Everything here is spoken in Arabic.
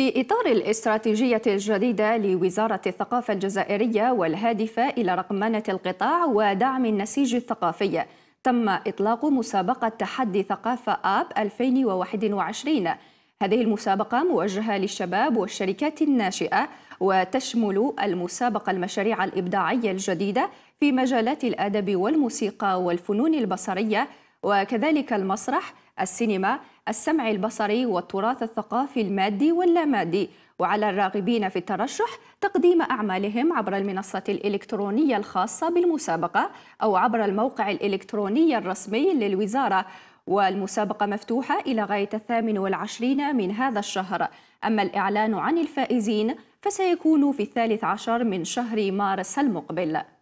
في إطار الاستراتيجية الجديدة لوزارة الثقافة الجزائرية والهادفة إلى رقمنة القطاع ودعم النسيج الثقافي تم إطلاق مسابقة تحدي ثقافة آب 2021 هذه المسابقة موجهة للشباب والشركات الناشئة وتشمل المسابقة المشاريع الإبداعية الجديدة في مجالات الأدب والموسيقى والفنون البصرية وكذلك المسرح السينما السمع البصري والتراث الثقافي المادي واللامادي وعلى الراغبين في الترشح تقديم أعمالهم عبر المنصة الإلكترونية الخاصة بالمسابقة أو عبر الموقع الإلكتروني الرسمي للوزارة والمسابقة مفتوحة إلى غاية الثامن والعشرين من هذا الشهر أما الإعلان عن الفائزين فسيكون في الثالث عشر من شهر مارس المقبل